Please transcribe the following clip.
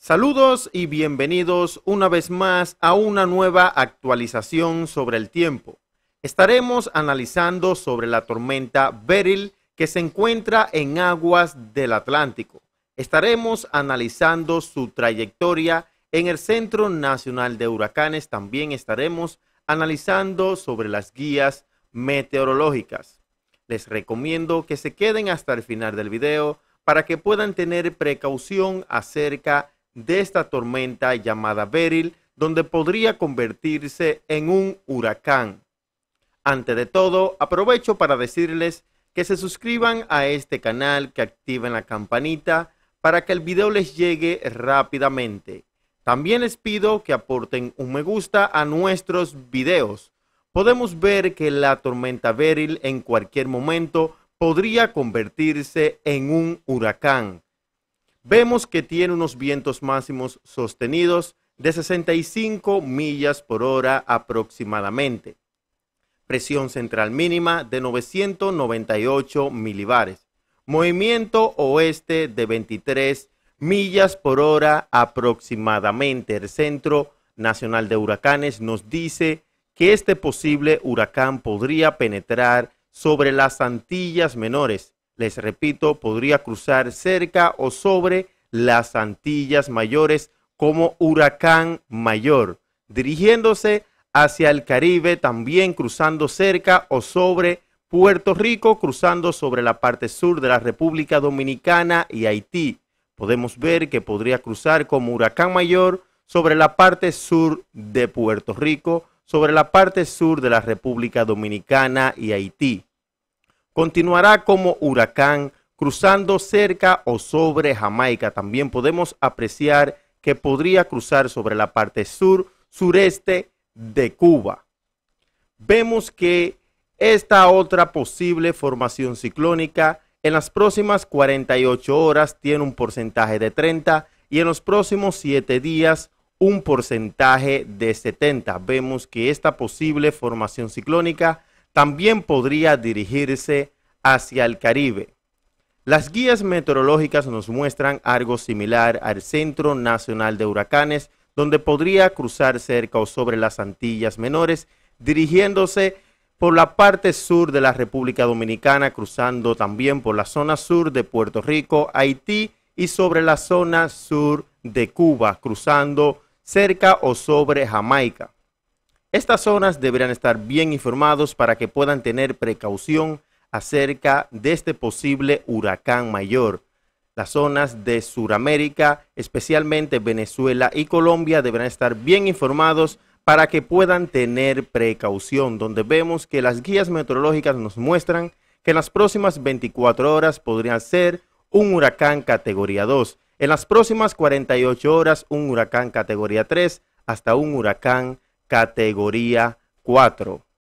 Saludos y bienvenidos una vez más a una nueva actualización sobre el tiempo. Estaremos analizando sobre la tormenta Beryl que se encuentra en aguas del Atlántico. Estaremos analizando su trayectoria en el Centro Nacional de Huracanes. También estaremos analizando sobre las guías meteorológicas. Les recomiendo que se queden hasta el final del video para que puedan tener precaución acerca de esta tormenta llamada Beryl, donde podría convertirse en un huracán. Antes de todo, aprovecho para decirles que se suscriban a este canal, que activen la campanita para que el video les llegue rápidamente. También les pido que aporten un me gusta a nuestros videos. Podemos ver que la tormenta Beryl en cualquier momento podría convertirse en un huracán vemos que tiene unos vientos máximos sostenidos de 65 millas por hora aproximadamente. Presión central mínima de 998 milibares. Movimiento oeste de 23 millas por hora aproximadamente. El Centro Nacional de Huracanes nos dice que este posible huracán podría penetrar sobre las Antillas Menores les repito, podría cruzar cerca o sobre las Antillas Mayores como huracán mayor, dirigiéndose hacia el Caribe, también cruzando cerca o sobre Puerto Rico, cruzando sobre la parte sur de la República Dominicana y Haití. Podemos ver que podría cruzar como huracán mayor sobre la parte sur de Puerto Rico, sobre la parte sur de la República Dominicana y Haití. Continuará como huracán cruzando cerca o sobre Jamaica. También podemos apreciar que podría cruzar sobre la parte sur, sureste de Cuba. Vemos que esta otra posible formación ciclónica en las próximas 48 horas tiene un porcentaje de 30 y en los próximos 7 días un porcentaje de 70. Vemos que esta posible formación ciclónica también podría dirigirse hacia el Caribe. Las guías meteorológicas nos muestran algo similar al Centro Nacional de Huracanes, donde podría cruzar cerca o sobre las Antillas Menores, dirigiéndose por la parte sur de la República Dominicana, cruzando también por la zona sur de Puerto Rico, Haití y sobre la zona sur de Cuba, cruzando cerca o sobre Jamaica. Estas zonas deberán estar bien informados para que puedan tener precaución acerca de este posible huracán mayor. Las zonas de Sudamérica, especialmente Venezuela y Colombia, deberán estar bien informados para que puedan tener precaución, donde vemos que las guías meteorológicas nos muestran que en las próximas 24 horas podrían ser un huracán categoría 2, en las próximas 48 horas un huracán categoría 3, hasta un huracán categoría 4.